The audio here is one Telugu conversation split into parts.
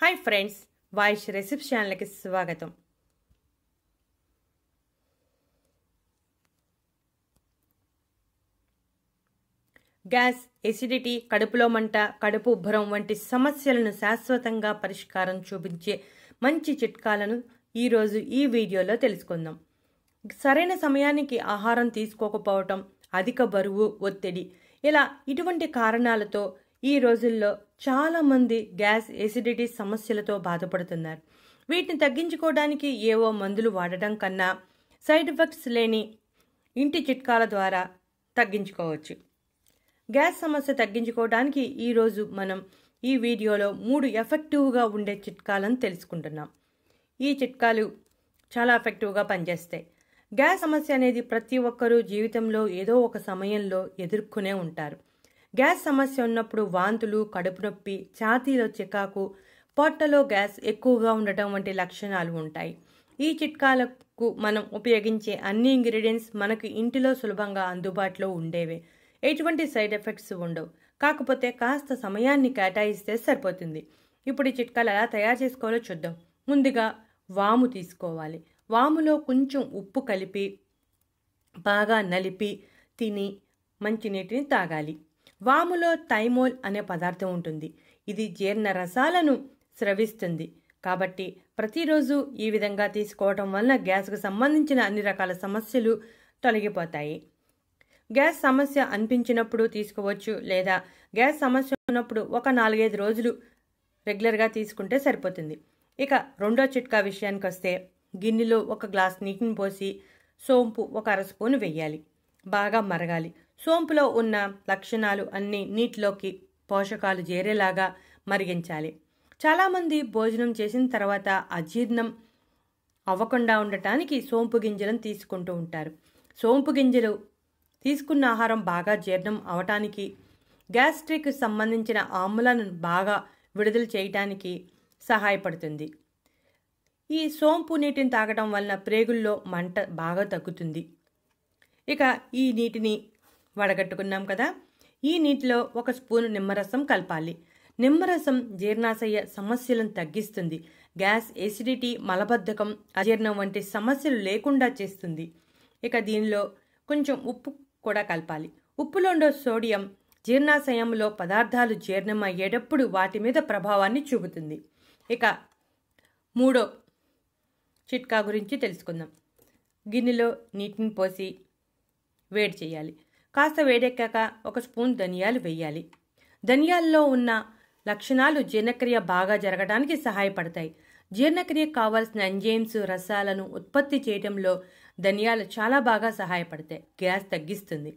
హాయ్ ఫ్రెండ్స్ వాయిస్ రెసిప్స్ ఛానల్కి స్వాగతం గ్యాస్ ఎసిడిటీ కడుపులో మంట కడుపు ఉబ్బరం వంటి సమస్యలను శాశ్వతంగా పరిష్కారం చూపించే మంచి చిట్కాలను ఈరోజు ఈ వీడియోలో తెలుసుకుందాం సరైన సమయానికి ఆహారం తీసుకోకపోవటం అధిక బరువు ఒత్తిడి ఇలా ఇటువంటి కారణాలతో ఈ రోజుల్లో చాలామంది గ్యాస్ ఎసిడిటీ సమస్యలతో బాధపడుతున్నారు వీటిని తగ్గించుకోవడానికి ఏవో మందులు వాడటం కన్నా సైడ్ ఎఫెక్ట్స్ లేని ఇంటి చిట్కాల ద్వారా తగ్గించుకోవచ్చు గ్యాస్ సమస్య తగ్గించుకోవడానికి ఈరోజు మనం ఈ వీడియోలో మూడు ఎఫెక్టివ్గా ఉండే చిట్కాలను తెలుసుకుంటున్నాం ఈ చిట్కాలు చాలా ఎఫెక్టివ్గా పనిచేస్తాయి గ్యాస్ సమస్య అనేది ప్రతి ఒక్కరూ జీవితంలో ఏదో ఒక సమయంలో ఎదుర్కొనే ఉంటారు గ్యాస్ సమస్య ఉన్నప్పుడు వాంతులు కడుపు నొప్పి ఛాతీలో చికాకు పొట్టలో గ్యాస్ ఎక్కువగా ఉండటం వంటి లక్షణాలు ఉంటాయి ఈ చిట్కాలకు మనం ఉపయోగించే అన్ని ఇంగ్రీడియంట్స్ మనకు ఇంటిలో సులభంగా అందుబాటులో ఉండేవే ఎటువంటి సైడ్ ఎఫెక్ట్స్ ఉండవు కాకపోతే కాస్త సమయాన్ని కేటాయిస్తే సరిపోతుంది ఇప్పుడు ఈ చిట్కాలు ఎలా తయారు చేసుకోవాలో చూద్దాం ముందుగా వాము తీసుకోవాలి వాములో కొంచెం ఉప్పు కలిపి బాగా నలిపి తిని మంచినీటిని తాగాలి వాములో థైమోల్ అనే పదార్థం ఉంటుంది ఇది జీర్ణ రసాలను స్రవిస్తుంది కాబట్టి ప్రతిరోజు ఈ విధంగా తీసుకోవటం వలన గ్యాస్కు సంబంధించిన అన్ని రకాల సమస్యలు తొలగిపోతాయి గ్యాస్ సమస్య అనిపించినప్పుడు తీసుకోవచ్చు లేదా గ్యాస్ సమస్య ఉన్నప్పుడు ఒక నాలుగైదు రోజులు రెగ్యులర్గా తీసుకుంటే సరిపోతుంది ఇక రెండో చిట్కా విషయానికి వస్తే గిన్నెలో ఒక గ్లాస్ నీటిని పోసి సోంపు ఒక అర స్పూన్ వేయాలి బాగా మరగాలి సోంపులో ఉన్న లక్షణాలు అన్నీ నీటిలోకి పోషకాలు చేరేలాగా మరిగించాలి చాలామంది భోజనం చేసిన తర్వాత అజీర్ణం అవ్వకుండా ఉండటానికి సోంపు గింజలను తీసుకుంటూ ఉంటారు సోంపు గింజలు తీసుకున్న ఆహారం బాగా జీర్ణం అవటానికి గ్యాస్ట్రిక్ సంబంధించిన ఆమ్లను బాగా విడుదల చేయటానికి సహాయపడుతుంది ఈ సోంపు నీటిని తాగడం వలన ప్రేగుల్లో మంట బాగా తగ్గుతుంది ఇక ఈ నీటిని వడగట్టుకున్నాం కదా ఈ నీటిలో ఒక స్పూను నిమ్మరసం కలపాలి నిమ్మరసం జీర్ణాశయ సమస్యలను తగ్గిస్తుంది గ్యాస్ ఎసిడిటీ మలబద్ధకం అజీర్ణం వంటి సమస్యలు లేకుండా చేస్తుంది ఇక దీనిలో కొంచెం ఉప్పు కూడా కలపాలి ఉప్పులో ఉండే సోడియం జీర్ణాశయంలో పదార్థాలు జీర్ణం అయ్యేటప్పుడు వాటి మీద ప్రభావాన్ని చూపుతుంది ఇక మూడో చిట్కా గురించి తెలుసుకుందాం గిన్నెలో నీటిని పోసి వేడి చేయాలి కాస్త వేడెక్కాక ఒక స్పూన్ ధనియాలు వేయాలి ధనియాల్లో ఉన్న లక్షణాలు జీర్ణక్రియ బాగా జరగడానికి సహాయపడతాయి జీర్ణక్రియకు కావాల్సిన ఎంజైమ్స్ రసాలను ఉత్పత్తి చేయడంలో ధనియాలు చాలా బాగా సహాయపడతాయి గ్యాస్ తగ్గిస్తుంది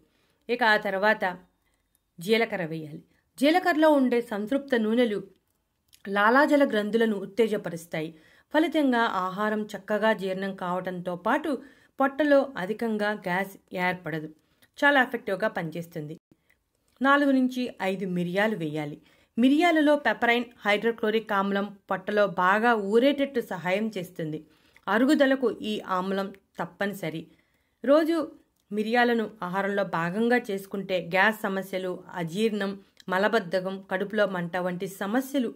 ఇక ఆ తర్వాత జీలకర్ర వేయాలి జీలకర్రలో ఉండే సంతృప్త నూనెలు లాలాజల గ్రంథులను ఉత్తేజపరుస్తాయి ఫలితంగా ఆహారం చక్కగా జీర్ణం కావడంతో పాటు పొట్టలో అధికంగా గ్యాస్ ఏర్పడదు చాలా ఎఫెక్టివ్గా పనిచేస్తుంది నాలుగు నుంచి ఐదు మిరియాలు వేయాలి మిరియాలలో పెపరైన్ హైడ్రోక్లోరిక్ ఆమ్లం పొట్టలో బాగా ఊరేటట్టు సహాయం చేస్తుంది అరుగుదలకు ఈ ఆమ్లం తప్పనిసరి రోజు మిరియాలను ఆహారంలో భాగంగా చేసుకుంటే గ్యాస్ సమస్యలు అజీర్ణం మలబద్ధకం కడుపులో మంట వంటి సమస్యలు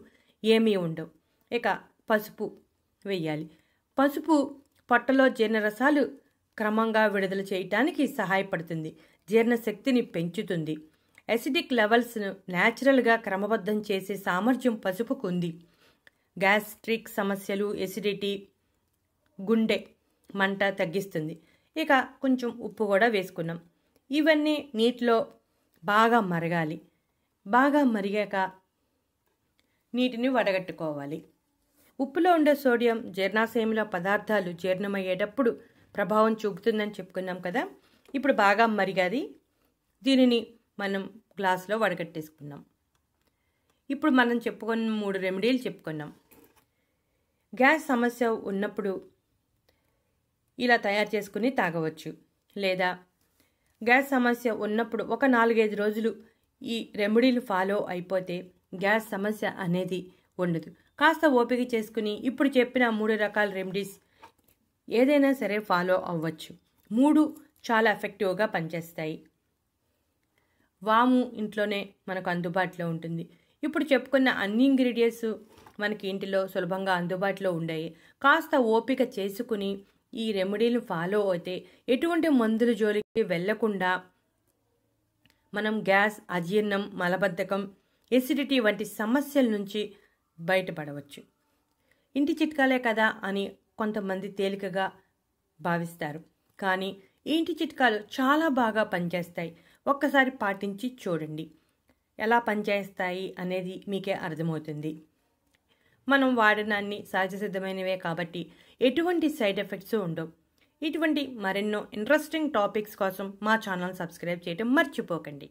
ఏమీ ఉండవు ఇక పసుపు వేయాలి పసుపు పొట్టలో జీర్ణరసాలు క్రమంగా విడుదల చేయటానికి సహాయపడుతుంది జీర్ణశక్తిని పెంచుతుంది ఎసిడిక్ లెవెల్స్ను న్యాచురల్గా క్రమబద్ధం చేసే సామర్థ్యం పసుపుకుంది గ్యాస్ట్రిక్ సమస్యలు ఎసిడిటీ గుండె మంట తగ్గిస్తుంది ఇక కొంచెం ఉప్పు కూడా వేసుకున్నాం ఇవన్నీ నీటిలో బాగా మరగాలి బాగా మరిగాక నీటిని వడగట్టుకోవాలి ఉప్పులో ఉండే సోడియం జీర్ణాశయంలో పదార్థాలు జీర్ణమయ్యేటప్పుడు ప్రభావం చూపుతుందని చెప్పుకున్నాం కదా ఇప్పుడు బాగా మరిగాది దీనిని మనం గ్లాసులో వడగట్టేసుకున్నాం ఇప్పుడు మనం చెప్పుకున్న మూడు రెమెడీలు చెప్పుకున్నాం గ్యాస్ సమస్య ఉన్నప్పుడు ఇలా తయారు చేసుకుని తాగవచ్చు లేదా గ్యాస్ సమస్య ఉన్నప్పుడు ఒక నాలుగైదు రోజులు ఈ రెమెడీలు ఫాలో అయిపోతే గ్యాస్ సమస్య అనేది ఉండదు కాస్త ఓపిక చేసుకుని ఇప్పుడు చెప్పిన మూడు రకాల రెమెడీస్ ఏదైనా సరే ఫాలో అవ్వచ్చు మూడు చాలా ఎఫెక్టివ్గా పనిచేస్తాయి వాము ఇంట్లోనే మనకు అందుబాటులో ఉంటుంది ఇప్పుడు చెప్పుకున్న అన్ని ఇంగ్రీడియంట్స్ మనకి ఇంటిలో సులభంగా అందుబాటులో ఉండేవి కాస్త ఓపిక చేసుకుని ఈ రెమెడీలు ఫాలో అయితే ఎటువంటి మందుల జోలికి వెళ్లకుండా మనం గ్యాస్ అజీర్ణం మలబద్ధకం ఎసిడిటీ వంటి సమస్యల నుంచి బయటపడవచ్చు ఇంటి చిట్కాలే కదా అని కొంతమంది తేలికగా భావిస్తారు కానీ ఇంటి చిట్కాలు చాలా బాగా పనిచేస్తాయి ఒక్కసారి పాటించి చూడండి ఎలా పనిచేస్తాయి అనేది మీకే అర్థమవుతుంది మనం వాడిన సహజ సిద్ధమైనవే కాబట్టి ఎటువంటి సైడ్ ఎఫెక్ట్స్ ఉండవు ఇటువంటి మరెన్నో ఇంట్రెస్టింగ్ టాపిక్స్ కోసం మా ఛానల్ సబ్స్క్రైబ్ చేయటం మర్చిపోకండి